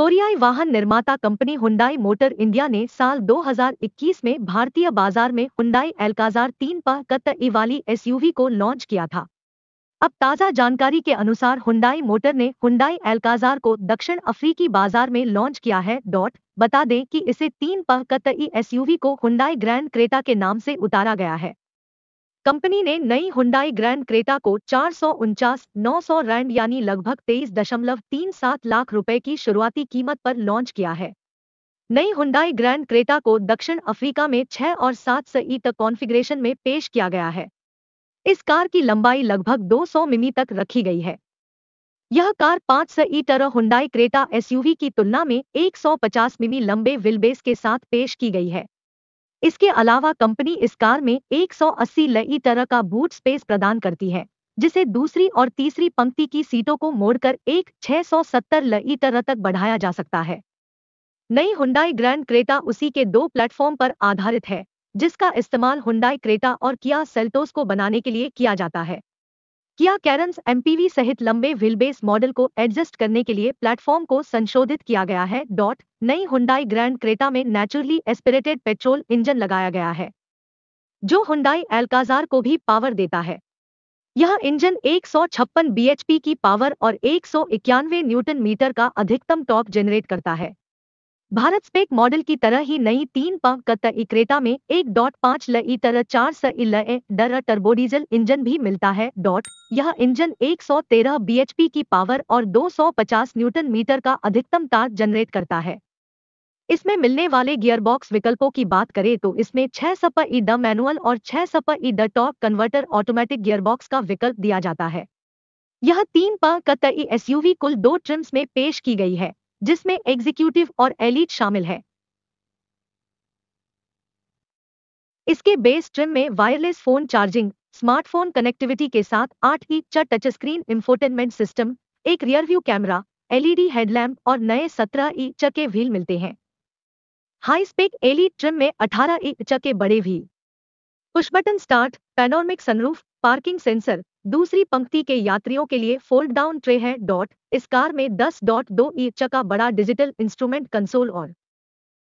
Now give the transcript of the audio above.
कोरियाई वाहन निर्माता कंपनी हुंडाई मोटर इंडिया ने साल 2021 में भारतीय बाजार में हुंडाई एल्काजार तीन पर कत वाली एसयूवी को लॉन्च किया था अब ताज़ा जानकारी के अनुसार हुंडाई मोटर ने हुंडाई एल्काजार को दक्षिण अफ्रीकी बाजार में लॉन्च किया है डॉट बता दें कि इसे तीन पर कत एसयूवी को हुंडाई ग्रैंड क्रेटा के नाम से उतारा गया है कंपनी ने नई हुंडाई ग्रैंड क्रेटा को चार सौ उनचास नौ सौ रैंड यानी लगभग तेईस दशमलव तीन सात लाख रुपए की शुरुआती कीमत पर लॉन्च किया है नई हुंडाई ग्रैंड क्रेटा को दक्षिण अफ्रीका में छह और सात सई तक कॉन्फ़िगरेशन में पेश किया गया है इस कार की लंबाई लगभग 200 मिमी तक रखी गई है यह कार पाँच सई तरह हुंडई क्रेटा एसयूवी की तुलना में 150 मिमी लंबे विलबेस के साथ पेश की गई है इसके अलावा कंपनी इस कार में 180 लई तरह का बूट स्पेस प्रदान करती है जिसे दूसरी और तीसरी पंक्ति की सीटों को मोड़कर एक 670 लई तरह तक बढ़ाया जा सकता है नई हुंडाई ग्रैंड क्रेटा उसी के दो प्लेटफॉर्म पर आधारित है जिसका इस्तेमाल हुंडाई क्रेटा और किया सेल्टोस को बनाने के लिए किया जाता है किया कैरन्स एमपीवी सहित लंबे व्हीलबेस मॉडल को एडजस्ट करने के लिए प्लेटफॉर्म को संशोधित किया गया है डॉट नई हुंडाई ग्रैंड क्रेटा में नेचुरली एस्पिरेटेड पेट्रोल इंजन लगाया गया है जो हुंडाई एल्काजार को भी पावर देता है यह इंजन 156 बीएचपी की पावर और एक न्यूटन मीटर का अधिकतम टॉप जनरेट करता है भारत स्पेक मॉडल की तरह ही नई तीन पंप कत इक्रेटा में एक डॉट पाँच ल ई तरह चार स इल डर टर्बोडीजल इंजन भी मिलता है डॉट यह इंजन 113 बीएचपी की पावर और 250 न्यूटन मीटर का अधिकतम टार्क जनरेट करता है इसमें मिलने वाले गियरबॉक्स विकल्पों की बात करें तो इसमें छह सपर ई द मैनुअल और छह सपर ई द टॉप कन्वर्टर ऑटोमेटिक गियरबॉक्स का विकल्प दिया जाता है यह तीन प कत्तर ई एसयूवी कुल दो ट्रिम्स में पेश की गई है जिसमें एग्जीक्यूटिव और एलिट शामिल है इसके बेस ट्रिम में wireless phone charging smartphone connectivity के साथ आठ ई चा टच स्क्रीन इंफोटेनमेंट सिस्टम एक रियरव्यू कैमरा एलईडी हेडलैम्प और नए सत्रह ई चके के व्हील मिलते हैं हाई स्पेक एलिट ट्रिम में अठारह ई के बड़े wheel push button start panoramic sunroof parking sensor दूसरी पंक्ति के यात्रियों के लिए फोल्ड डाउन ट्रे है डॉट इस कार में 10.2 ई चका बड़ा डिजिटल इंस्ट्रूमेंट कंसोल और